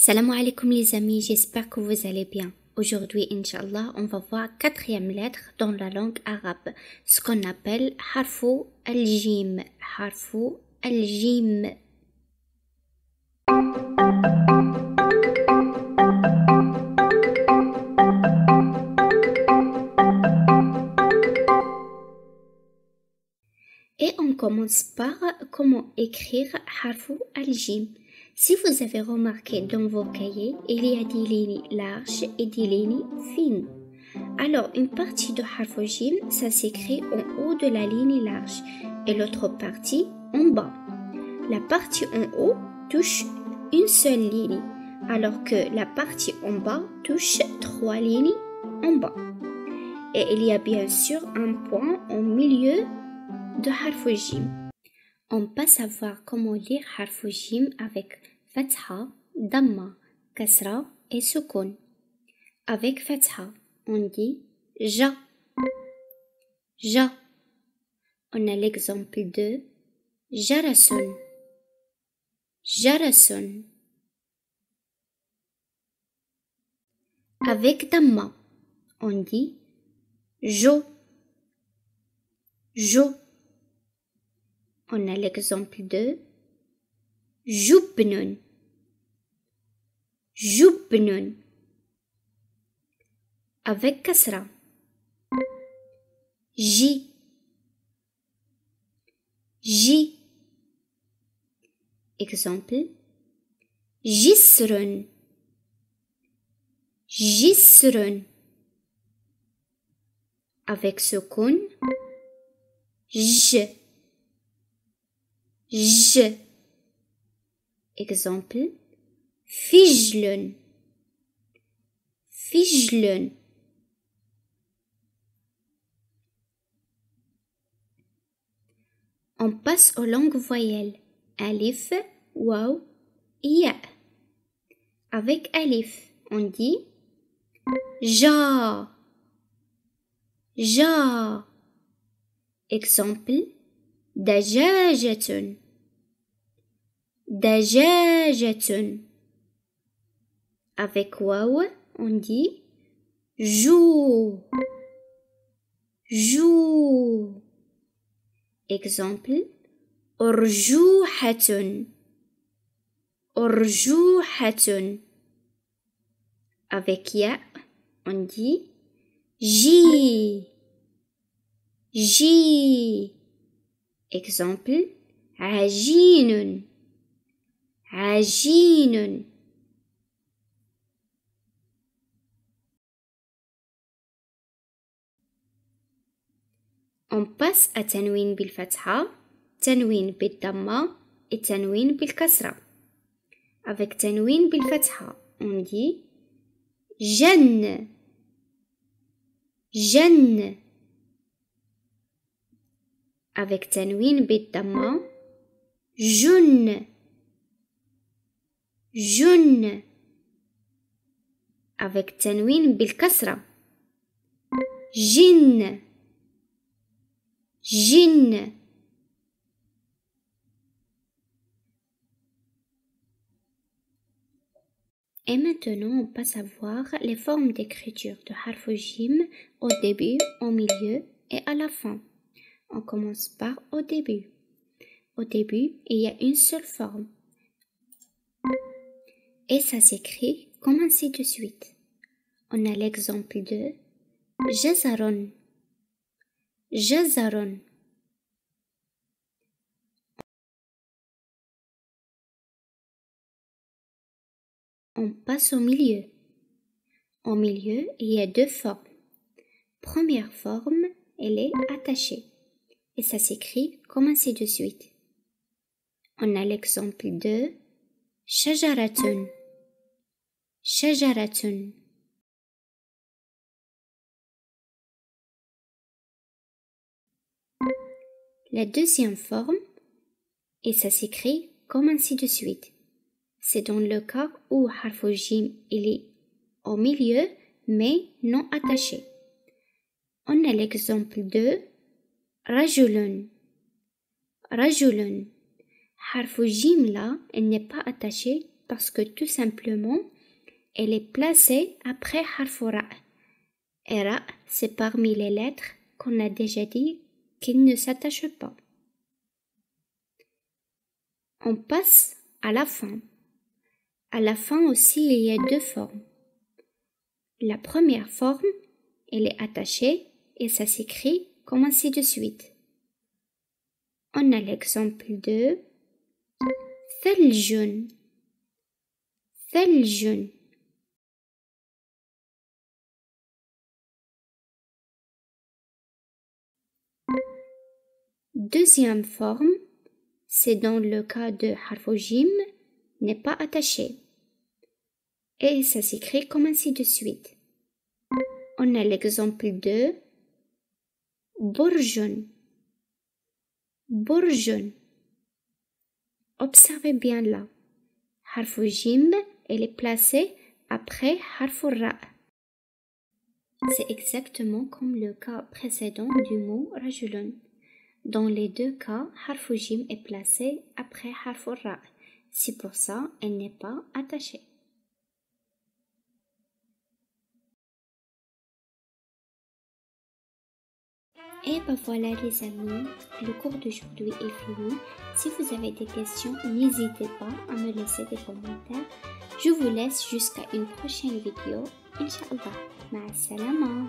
Salam alaikum les amis, j'espère que vous allez bien. Aujourd'hui, inshallah on va voir quatrième lettre dans la langue arabe, ce qu'on appelle harfou al-jim. Harfou al-jim. Et on commence par comment écrire harfou al-jim. Si vous avez remarqué dans vos cahiers, il y a des lignes larges et des lignes fines. Alors, une partie de harf ça s'écrit en haut de la ligne large et l'autre partie en bas. La partie en haut touche une seule ligne, alors que la partie en bas touche trois lignes en bas. Et il y a bien sûr un point au milieu de harf on peut savoir comment lire harfujim avec fatha, damma, kasra et sukun. Avec fatha, on dit ja. Ja. On a l'exemple de jarasun. Jarasun. Avec damma, on dit jo. Jo. On a l'exemple de jupnun, jupnun Avec kasra. J. J. Exemple. Jisrun. Jisrun. Avec ce J je. Exemple, fijlen, fijlen. On passe aux langues voyelles. Alif, waw, ya. Avec alif, on dit ja. Ja. Exemple, Dajajatun. Dajajatun. Avec waw, on dit Jou. Jou. Exemple, orjouhatun, orjouhatun. Avec ya, on dit ji, ji. Exemple عجين عجين On passe à تنوين بالفتحة تنوين بالضمة et تنوين بالكسرة Avec تنوين بالفتحة on dit جن جن avec tanwin BIL-DAMMA. june, june. Avec tanwin BIL-KASRA. JIN. JIN. Et maintenant, on passe à voir les formes d'écriture de harf au début, au milieu et à la fin. On commence par au début. Au début, il y a une seule forme. Et ça s'écrit Commencez de suite. On a l'exemple de Jezaron ». Jezaron. On passe au milieu. Au milieu, il y a deux formes. Première forme, elle est attachée et ça s'écrit comme ainsi de suite. On a l'exemple de shajaratun. Shajaratun. La deuxième forme, et ça s'écrit comme ainsi de suite. C'est dans le cas où harfojim est au milieu mais non attaché. On a l'exemple de Rajulun, Rajulun Harfujimla, là elle n'est pas attachée parce que tout simplement elle est placée après حرف et ra c'est parmi les lettres qu'on a déjà dit qu'il ne s'attache pas on passe à la fin à la fin aussi il y a deux formes la première forme elle est attachée et ça s'écrit comme ainsi de suite. On a l'exemple de ثلج jaune. Deuxième forme, c'est dans le cas de Harfogim n'est pas attaché. Et ça s'écrit comme ainsi de suite. On a l'exemple de Bourgeon. Bourgeon. Observez bien là. harfujim, elle est placée après harfura, C'est exactement comme le cas précédent du mot rajulun. Dans les deux cas, harfujim est placée après Harfura si C'est pour ça, elle n'est pas attachée. Et eh ben voilà les amis, le cours d'aujourd'hui est fini. Si vous avez des questions, n'hésitez pas à me laisser des commentaires. Je vous laisse jusqu'à une prochaine vidéo. Inch'Allah. Ma salama.